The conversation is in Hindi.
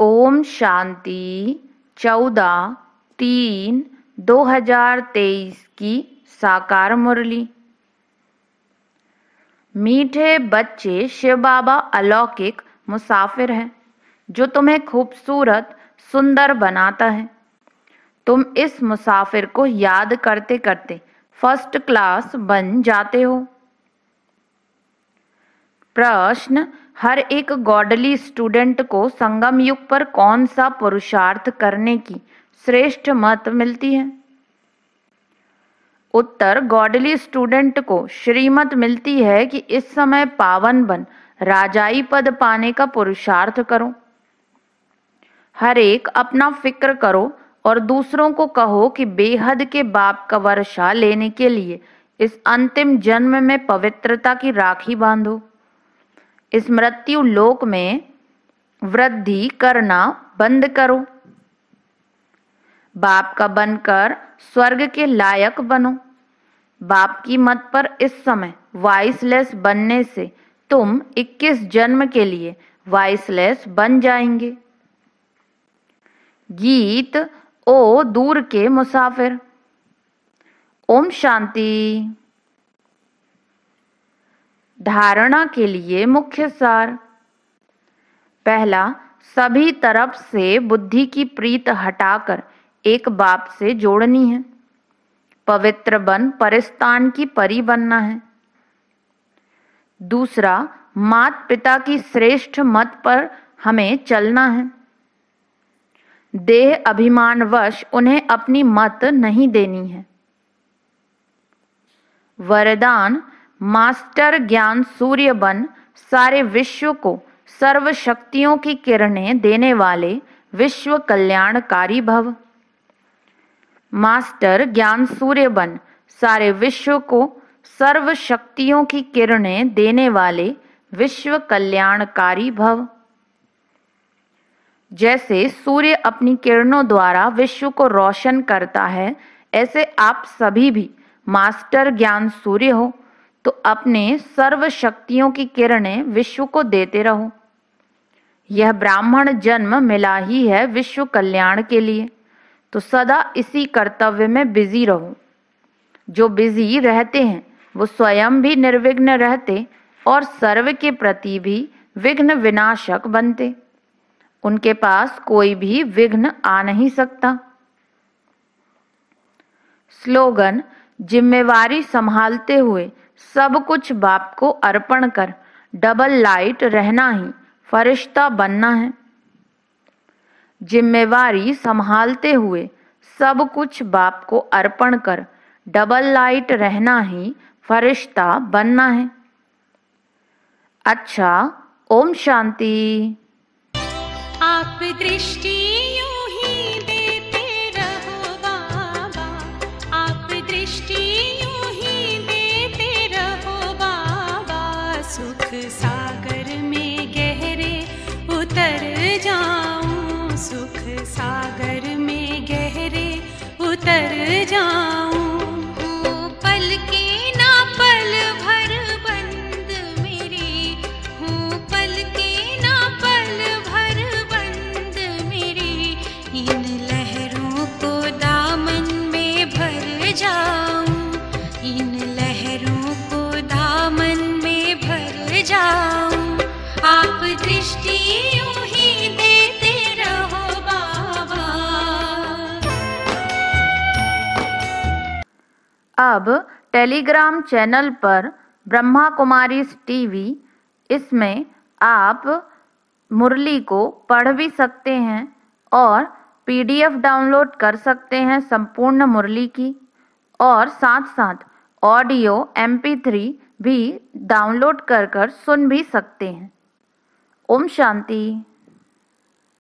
ओम शांति चौदह तीन दो हजार तेईस की साकार मुरली मीठे बच्चे शिव बाबा अलौकिक मुसाफिर हैं जो तुम्हें खूबसूरत सुंदर बनाता है तुम इस मुसाफिर को याद करते करते फर्स्ट क्लास बन जाते हो प्रश्न हर एक गॉडली स्टूडेंट को संगम युग पर कौन सा पुरुषार्थ करने की श्रेष्ठ मत मिलती है उत्तर गॉडली स्टूडेंट को श्रीमत मिलती है कि इस समय पावन बन राजाई पद पाने का पुरुषार्थ करो हर एक अपना फिक्र करो और दूसरों को कहो कि बेहद के बाप का वर्षा लेने के लिए इस अंतिम जन्म में पवित्रता की राखी बांधो इस मृत्यु लोक में वृद्धि करना बंद करो बाप का बनकर स्वर्ग के लायक बनो बाप की मत पर इस समय वॉइसलेस बनने से तुम 21 जन्म के लिए वॉइसलेस बन जाएंगे गीत ओ दूर के मुसाफिर ओम शांति धारणा के लिए मुख्य सार पहला सभी तरफ से बुद्धि की प्रीत हटाकर एक बाप से जोड़नी है पवित्र बन परिस्तान की परी बनना है दूसरा मात पिता की श्रेष्ठ मत पर हमें चलना है देह अभिमान वश उन्हें अपनी मत नहीं देनी है वरदान मास्टर ज्ञान सूर्य बन सारे विश्व को सर्व शक्तियों की किरणें देने वाले विश्व कल्याणकारी भव मास्टर ज्ञान सूर्य बन सारे विश्व को सर्व शक्तियों की किरणें देने वाले विश्व कल्याणकारी भव जैसे सूर्य अपनी किरणों द्वारा विश्व को रोशन करता है ऐसे आप सभी भी मास्टर ज्ञान सूर्य हो तो अपने सर्व शक्तियों की किरणें विश्व को देते रहो यह ब्राह्मण जन्म मिला ही है विश्व कल्याण के लिए तो सदा इसी कर्तव्य में बिजी रहो जो बिजी रहते हैं वो स्वयं भी निर्विघ्न रहते और सर्व के प्रति भी विघ्न विनाशक बनते उनके पास कोई भी विघ्न आ नहीं सकता स्लोगन जिम्मेवारी संभालते हुए सब कुछ बाप को अर्पण कर डबल लाइट रहना ही फरिश्ता बनना है जिम्मेवारी संभालते हुए सब कुछ बाप को अर्पण कर डबल लाइट रहना ही फरिश्ता बनना है अच्छा ओम शांति आप यू आप दृष्टि अब टेलीग्राम चैनल पर ब्रह्मा कुमारी टीवी इसमें आप मुरली को पढ़ भी सकते हैं और पीडीएफ डाउनलोड कर सकते हैं संपूर्ण मुरली की और साथ साथ ऑडियो एम थ्री भी डाउनलोड कर कर सुन भी सकते हैं ओम शांति